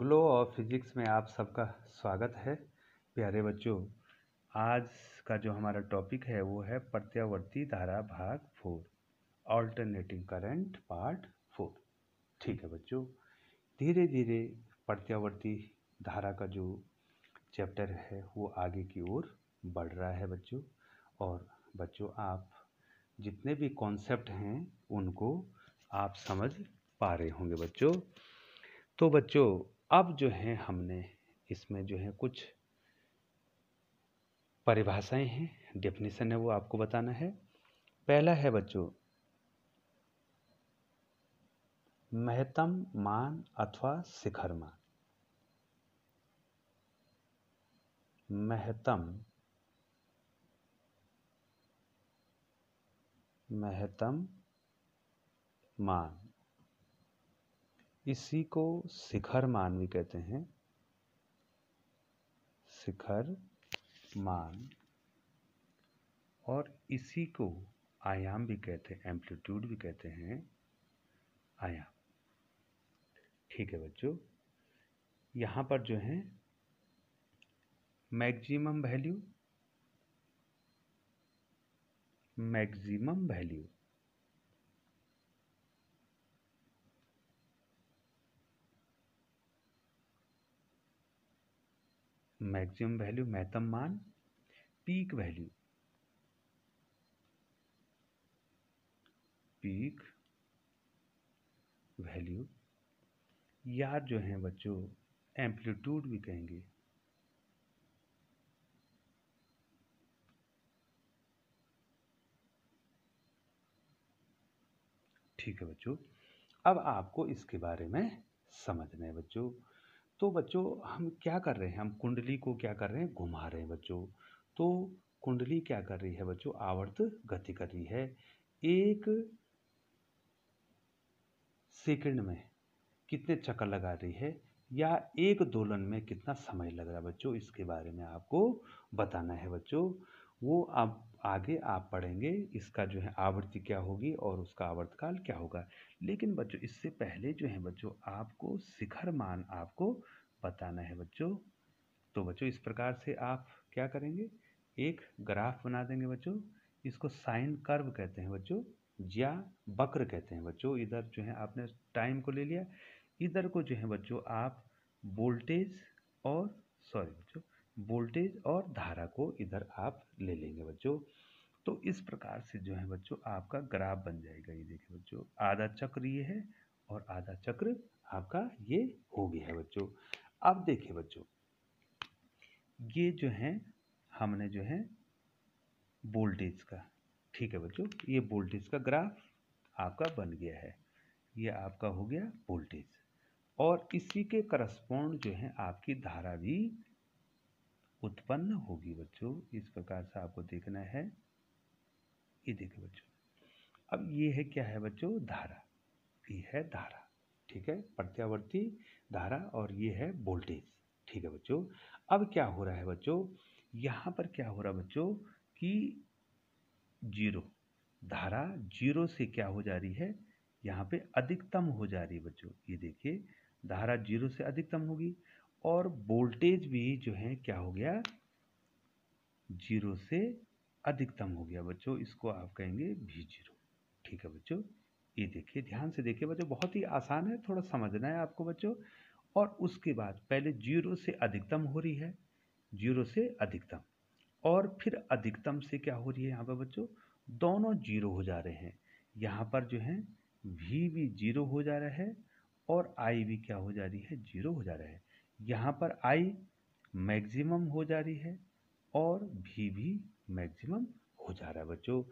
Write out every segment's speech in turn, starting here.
glow of physics में आप सबका स्वागत है प्यारे बच्चों आज का जो हमारा टॉपिक है वो है प्रत्यावर्ती धारा भाग four alternative current part four ठीक है बच्चों धीरे धीरे प्रत्यावर्ती धारा का जो चैप्टर है वो आगे की ओर बढ़ रहा है बच्चों और बच्चों आप जितने भी कॉन्सेप्ट हैं उनको आप समझ पा रहे होंगे बच्चों तो बच्चों अब जो है हमने इसमें जो है कुछ परिभाषाएं हैं डेफिनेशन है वो आपको बताना है पहला है बच्चों महतम मान अथवा शिखर मान महतम महतम मान इसी को शिखर मान भी कहते हैं शिखर मान और इसी को आयाम भी कहते हैं एम्पलीट्यूड भी कहते हैं आयाम ठीक है बच्चों यहाँ पर जो है maximum value maximum value maximum value महत्तम मान पीक वैल्यू पीक वैल्यू या जो है बच्चों एम्पलीट्यूड भी कहेंगे ठीक है बच्चों अब आपको इसके बारे में समझना है बच्चों तो बच्चों हम क्या कर रहे हैं हम कुंडली को क्या कर रहे हैं घुमा रहे हैं बच्चों तो कुंडली क्या कर रही है बच्चों आवर्त गति कर रही है एक सेकंड में कितने चक्कर लगा रही है या एक दोलन में कितना समय लग रहा है बच्चों इसके बारे में आपको बताना है बच्चों वो आप आगे आप पढ़ेंगे इसका जो है आवृत्ति क्या होगी और उसका आवर्तकाल क्या होगा लेकिन बच्चों इससे पहले जो है बच्चों आपको शिखर मान आपको बताना है बच्चों तो बच्चों इस प्रकार से आप क्या करेंगे एक ग्राफ बना देंगे बच्चों इसको साइन कर्व कहते हैं बच्चों या वक्र कहते हैं बच्चों इधर जो है आपने टाइम को ले लिया इधर को जो है बच्चों आप वोल्टेज और सॉरी बच्चों वोल्टेज और धारा को इधर आप ले लेंगे बच्चों तो इस प्रकार से जो है बच्चों आपका ग्राफ बन जाएगा ये देखिए बच्चों आधा चक्र ये है और आधा चक्र आपका ये हो गया है बच्चों अब देखिए बच्चों ये जो है हमने जो है वोल्टेज का ठीक है बच्चों ये वोल्टेज का ग्राफ आपका बन गया है ये आपका हो गया वोल्टेज और इसी के करस्पॉन्ड जो है आपकी धारा भी उत्पन्न होगी बच्चों इस प्रकार से आपको देखना है ये देखिए बच्चों अब ये है क्या है बच्चों धारा ये है धारा ठीक है प्रत्यावर्ती धारा और ये है वोल्टेज ठीक है बच्चों अब क्या हो रहा है बच्चों यहाँ पर क्या हो रहा है बच्चों कि जीरो धारा जीरो से क्या हो जा रही है यहाँ पे अधिकतम हो जा रही है बच्चों ये देखिए धारा जीरो से अधिकतम होगी और वोल्टेज भी जो है क्या हो गया जीरो से अधिकतम हो गया बच्चों इसको आप कहेंगे भी जीरो ठीक है बच्चों ये देखिए ध्यान से देखिए बच्चों बहुत ही आसान है थोड़ा समझना है आपको बच्चों और उसके बाद पहले जीरो से अधिकतम हो रही है जीरो से अधिकतम और फिर अधिकतम से क्या हो रही है यहाँ पर बच्चों दोनों जीरो हो जा रहे हैं यहाँ पर जो है वी भी जीरो हो जा रहा है और आई भी क्या हो जा रही है जीरो हो जा रहा है यहाँ पर आई मैक्सिमम हो जा रही है और भी भी मैक्सिमम हो जा रहा है बच्चों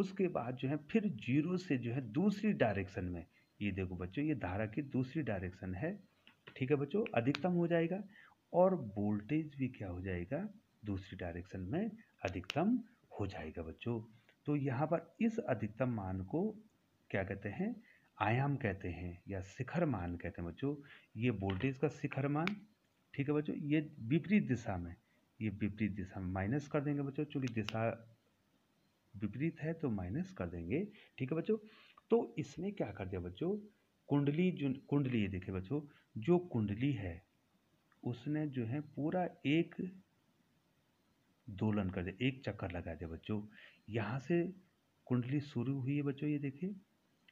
उसके बाद जो है फिर जीरो से जो है दूसरी डायरेक्शन में ये देखो बच्चों ये धारा की दूसरी डायरेक्शन है ठीक है बच्चों अधिकतम हो जाएगा और वोल्टेज भी क्या हो जाएगा दूसरी डायरेक्शन में अधिकतम हो जाएगा बच्चों तो यहाँ पर इस अधिकतम मान को क्या कहते हैं आयाम कहते हैं या शिखर मान कहते हैं बच्चों ये वोल्टेज का शिखर मान ठीक है बच्चों ये विपरीत दिशा में ये विपरीत दिशा में माइनस कर देंगे बच्चों चूँकि दिशा विपरीत है तो माइनस कर देंगे ठीक है बच्चों तो इसने क्या कर दिया बच्चों कुंडली जो कुंडली ये देखिए बच्चों जो कुंडली है उसने जो है पूरा एक दोलन कर दिया एक चक्कर लगा दिया बच्चों यहाँ से कुंडली शुरू हुई है बच्चों ये देखिए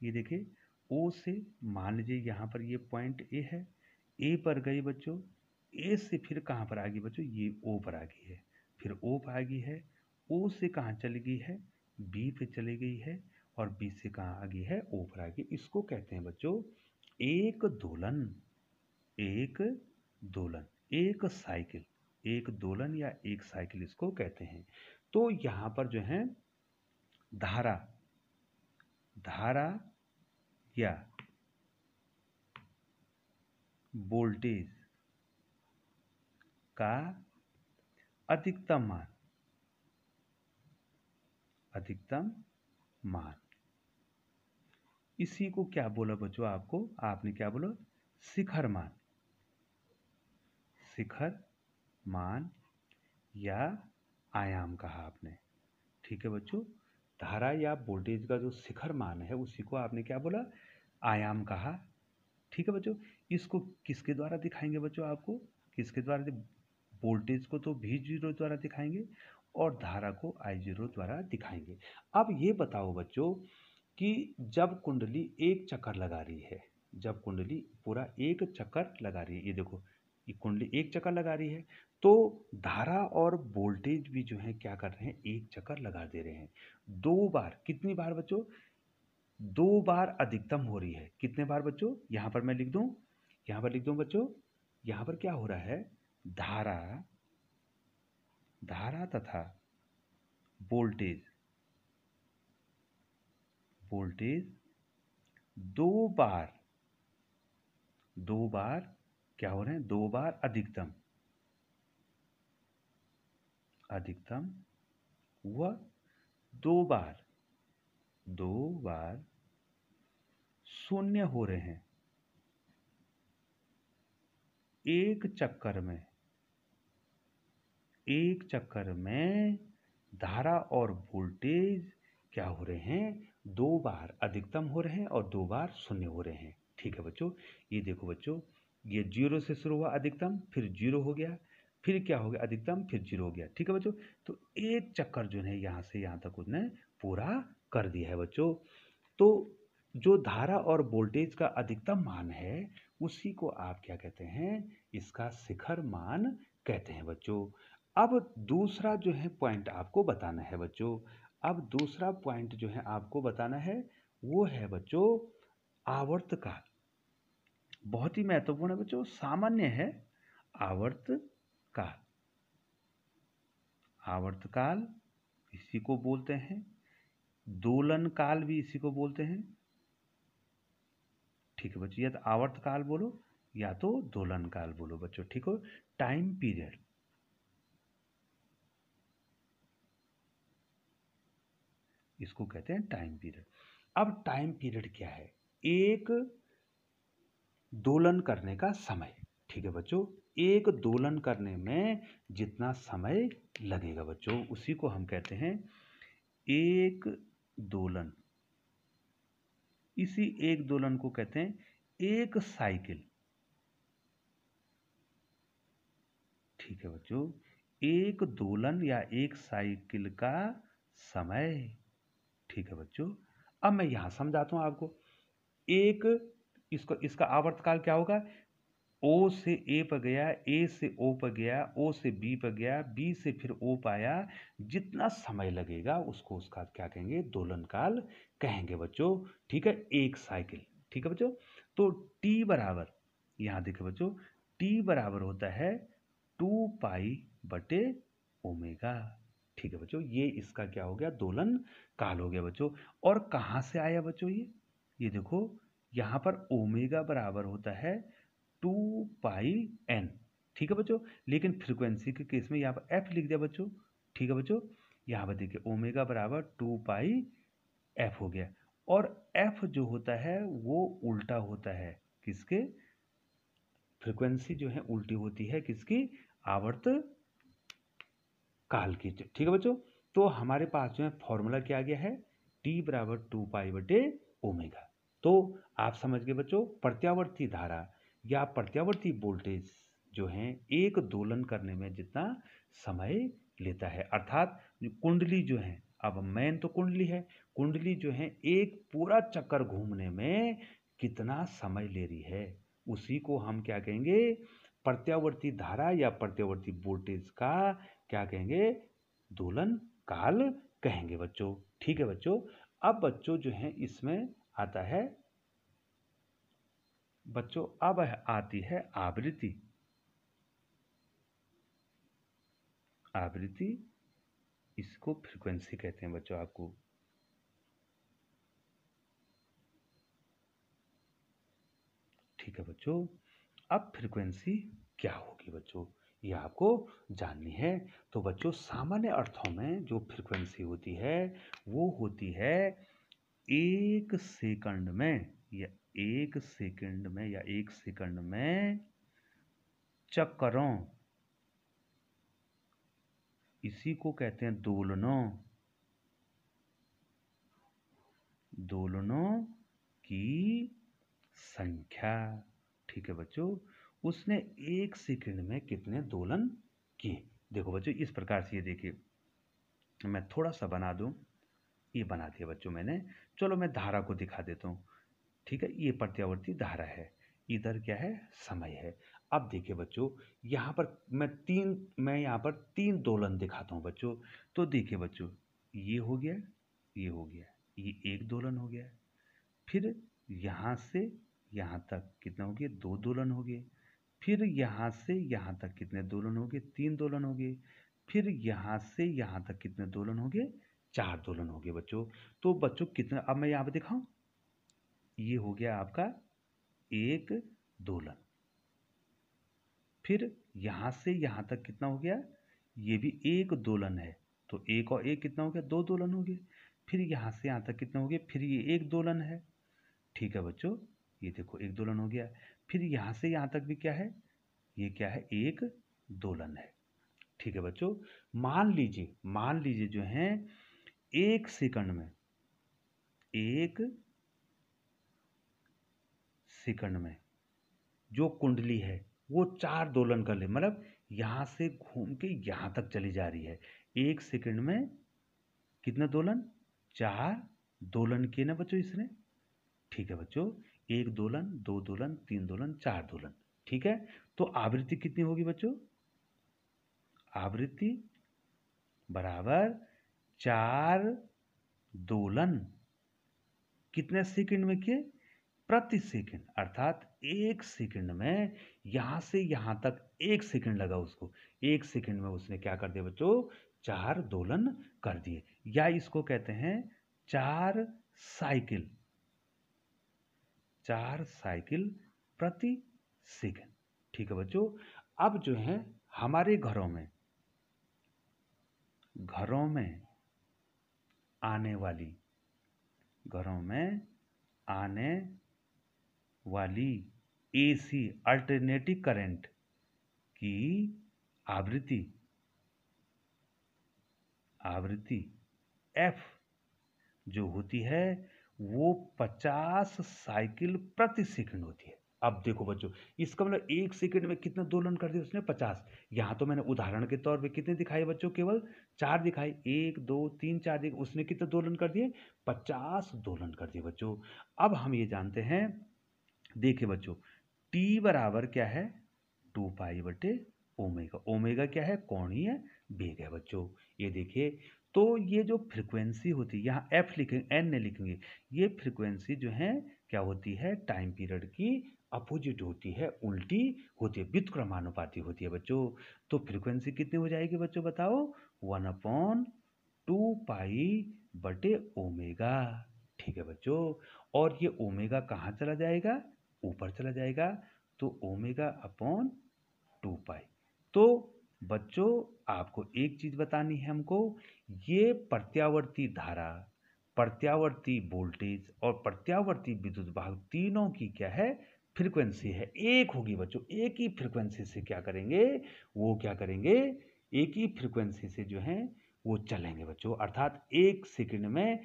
ये देखिए ओ से मान लीजिए यहाँ पर ये पॉइंट ए है ए पर गई बच्चों ए से फिर कहाँ पर आ गई बच्चों ये ओ पर आ गई है फिर ओ पर आ गई है ओ से कहाँ चली गई है बी पे चली गई है और बी से कहाँ आ गई है ओ पर आ गई इसको कहते हैं बच्चों एक दोलन एक दोलन एक साइकिल एक दोलन या एक साइकिल इसको कहते हैं तो यहाँ पर जो है धारा धारा या वोल्टेज का अधिकतम मान अधिकतम मान इसी को क्या बोला बच्चों आपको आपने क्या बोला शिखर मान शिखर मान या आयाम कहा आपने ठीक है बच्चों धारा या वोल्टेज का जो शिखर मान है उसी को आपने क्या बोला आयाम कहा ठीक है बच्चों इसको किसके द्वारा दिखाएंगे बच्चों आपको किसके द्वारा वोल्टेज को तो वी जीरो द्वारा दिखाएंगे और धारा को आई जीरो द्वारा दिखाएंगे अब ये बताओ बच्चों कि जब कुंडली एक चक्कर लगा रही है जब कुंडली पूरा एक चक्कर लगा रही है ये देखो ये कुंडली एक चक्कर लगा रही है तो धारा और वोल्टेज भी जो है क्या कर रहे हैं एक चक्कर लगा दे रहे हैं दो बार कितनी बार बच्चों दो बार अधिकतम हो रही है कितने बार बच्चों यहाँ पर मैं लिख दूँ यहाँ पर लिख दूँ बच्चों यहाँ पर क्या हो रहा है धारा धारा तथा वोल्टेज वोल्टेज दो बार दो बार क्या हो रहे हैं दो बार अधिकतम अधिकतम व दो बार दो बार शून्य हो रहे हैं एक चक्कर में एक चक्कर में धारा और वोल्टेज क्या हो रहे हैं दो बार अधिकतम हो रहे हैं और दो बार शून्य हो रहे हैं ठीक है बच्चों ये देखो बच्चों ये जीरो से शुरू हुआ अधिकतम फिर जीरो हो गया फिर क्या हो गया अधिकतम फिर जीरो हो गया ठीक है बच्चों तो एक चक्कर जो है यहाँ से यहाँ तक उसने पूरा कर दिया है बच्चों तो जो धारा और वोल्टेज का अधिकतम मान है उसी को आप क्या कहते हैं इसका शिखर मान कहते हैं बच्चों अब दूसरा जो है पॉइंट आपको बताना है बच्चों अब दूसरा पॉइंट जो है आपको बताना है वो है बच्चों आवर्त काल बहुत ही महत्वपूर्ण है बच्चों सामान्य है आवर्त काल आवर्त काल इसी को बोलते हैं दोलन काल भी इसी को बोलते हैं ठीक है बच्चों या तो आवर्त काल बोलो या तो दोलन काल बोलो बच्चों ठीक हो टाइम पीरियड इसको कहते हैं टाइम पीरियड अब टाइम पीरियड क्या है एक दोलन करने का समय ठीक है बच्चों एक दोलन करने में जितना समय लगेगा बच्चों उसी को हम कहते हैं एक दोलन इसी एक दोलन को कहते हैं एक साइकिल ठीक है बच्चों एक दोलन या एक साइकिल का समय ठीक है बच्चों अब मैं यहाँ समझाता हूँ आपको एक इसको इसका आवर्तकाल क्या होगा ओ से ए पर गया ए से ओ पर गया ओ से बी पर गया बी से फिर ओ पाया जितना समय लगेगा उसको उसका क्या कहेंगे दोलन काल कहेंगे बच्चों ठीक है एक साइकिल ठीक है बच्चों तो टी बराबर यहाँ देखे बच्चों टी बराबर होता है टू पाई बटे ओमेगा ठीक है बच्चों ये इसका क्या हो गया दोलन काल हो गया बच्चों और कहाँ से आया बच्चों ये ये देखो यहाँ पर ओमेगा बराबर होता है टू पाई एन ठीक है बच्चों लेकिन फ्रीक्वेंसी के केस में यहाँ पर एफ लिख दिया बच्चों ठीक है बच्चों यहाँ पर देखिए ओमेगा बराबर टू पाई एफ हो गया और एफ जो होता है वो उल्टा होता है किसके फ्रीक्वेंसी जो है उल्टी होती है किसकी आवर्त काल की ठीक है बच्चों तो हमारे पास जो है फॉर्मूला क्या गया है टी बराबर टू पाई बटे ओमेगा तो आप समझ गए बच्चों प्रत्यावर्ती धारा या प्रत्यावर्ती वोल्टेज जो है एक दोलन करने में जितना समय लेता है अर्थात कुंडली जो है अब मैन तो कुंडली है कुंडली जो है एक पूरा चक्कर घूमने में कितना समय ले रही है उसी को हम क्या कहेंगे प्रत्यावर्ती धारा या प्रत्यावर्ती वोल्टेज का क्या कहेंगे दोलन काल कहेंगे बच्चों ठीक है बच्चों अब बच्चों जो है इसमें आता है बच्चों अब आती है आवृत्ति आवृत्ति इसको फ्रीक्वेंसी कहते हैं बच्चों आपको ठीक है बच्चों अब फ्रीक्वेंसी क्या होगी बच्चों ये आपको जाननी है तो बच्चों सामान्य अर्थों में जो फ्रिक्वेंसी होती है वो होती है एक सेकंड में या एक सेकंड में या एक सेकंड में चक्करों इसी को कहते हैं दोलनों दोलनों की संख्या ठीक है बच्चों उसने एक सेकंड में कितने दोलन किए देखो बच्चों इस प्रकार से ये देखिए मैं थोड़ा सा बना दूँ ये बना दिया बच्चों मैंने चलो मैं धारा को दिखा देता हूँ ठीक है ये प्रत्यावर्ती धारा है इधर क्या है समय है अब देखिए बच्चों यहाँ पर मैं तीन मैं यहाँ पर तीन दोलन दिखाता हूँ बच्चों तो देखिए बच्चों ये हो गया ये हो गया ये एक दोलन हो गया फिर यहाँ से यहाँ तक कितना हो गया दो दोलन हो गए फिर यहाँ से यहाँ तक कितने दोलन हो गए तीन दोलन हो गए फिर यहाँ से यहाँ तक कितने दोलन हो गए चार दोलन हो गए बच्चों तो बच्चों कितना अब मैं यहाँ पे दिखाऊँ ये हो गया आपका एक दोलन फिर यहाँ से यहाँ तक कितना हो गया ये भी एक दोलन है तो एक और एक कितना हो गया दो दोलन हो गए फिर यहाँ से यहाँ तक कितना हो गया फिर ये एक दोलन है ठीक है बच्चों ये देखो एक दोलन हो गया फिर यहाँ से यहाँ तक भी क्या है ये क्या है एक दोलन है ठीक है बच्चों मान लीजिए मान लीजिए जो है एक सेकंड में एक सेकंड में जो कुंडली है वो चार दोलन कर ले मतलब यहाँ से घूम के यहाँ तक चली जा रही है एक सेकंड में कितना दोलन चार दोलन किए ना बच्चों इसने ठीक है बच्चों एक दोलन दो दोलन तीन दोलन चार दोलन ठीक है तो आवृत्ति कितनी होगी बच्चों आवृत्ति बराबर चार दोलन कितने सेकंड में किए प्रति सेकंड अर्थात एक सेकंड में यहां से यहां तक एक सेकंड लगा उसको एक सेकंड में उसने क्या कर दिया बच्चों चार दोलन कर दिए या इसको कहते हैं चार साइकिल चार साइकिल प्रति सेकेंड ठीक है बच्चों अब जो है हमारे घरों में घरों में आने वाली घरों में आने वाली एसी अल्टरनेटिव करंट की आवृत्ति आवृत्ति एफ जो होती है वो पचास साइकिल प्रति सेकंड होती है अब देखो बच्चों इसका मतलब एक सेकंड में कितना दोलन कर दिया उसने 50 यहाँ तो मैंने उदाहरण के तौर पे कितने दिखाए बच्चों केवल चार दिखाए एक दो तीन चार दिखाए उसने कितने दोलन कर दिए पचास दोलन कर दिए बच्चों अब हम ये जानते हैं देखिए बच्चों टी बराबर क्या है टू पाई बटे ओमेगा ओमेगा क्या है है बेग है बच्चों ये देखिए तो ये जो फ्रिक्वेंसी होती है यहाँ एफ लिखेंगे एन ने लिखेंगे ये फ्रिक्वेंसी जो है क्या होती है टाइम पीरियड की अपोजिट होती है उल्टी होती है व्युतक्रमानुपाती होती है बच्चों तो फ्रिक्वेंसी कितनी हो जाएगी बच्चों बताओ वन अपॉन टू पाई बटे ओमेगा ठीक है बच्चों और ये ओमेगा कहाँ चला जाएगा ऊपर चला जाएगा तो ओमेगा अपॉन टू पाई तो बच्चों आपको एक चीज़ बतानी है हमको ये प्रत्यावर्ती धारा प्रत्यावर्ती वोल्टेज और प्रत्यावर्ती विद्युत भाग तीनों की क्या है फ्रीक्वेंसी है एक होगी बच्चों एक ही फ्रीक्वेंसी से क्या करेंगे वो क्या करेंगे एक ही फ्रीक्वेंसी से जो है वो चलेंगे बच्चों अर्थात एक सेकंड में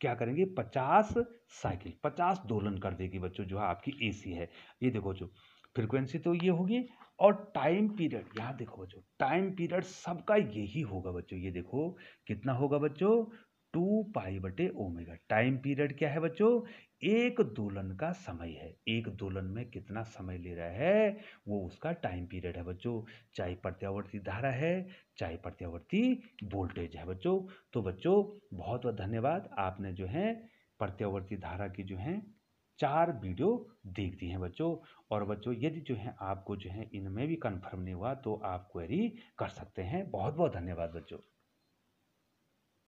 क्या करेंगे पचास साइकिल पचास दोलन कर देगी बच्चों जो है आपकी एसी है ये देखो जो फ्रीक्वेंसी तो ये होगी और टाइम पीरियड यहाँ देखो बच्चों टाइम पीरियड सबका यही होगा बच्चों ये देखो कितना होगा बच्चों टू पाई बटे ओमेगा टाइम पीरियड क्या है बच्चों एक दोलन का समय है एक दोलन में कितना समय ले रहा है वो उसका टाइम पीरियड है बच्चों चाहे प्रत्यावर्ती धारा है चाहे प्रत्यावर्ती वोल्टेज है बच्चों तो बच्चों बहुत बहुत धन्यवाद आपने जो है प्रत्यावर्ती धारा की जो है चार वीडियो देख दी हैं बच्चों और बच्चों यदि जो है आपको जो है इनमें भी कंफर्म नहीं हुआ तो आप क्वेरी कर सकते हैं बहुत बहुत धन्यवाद बच्चों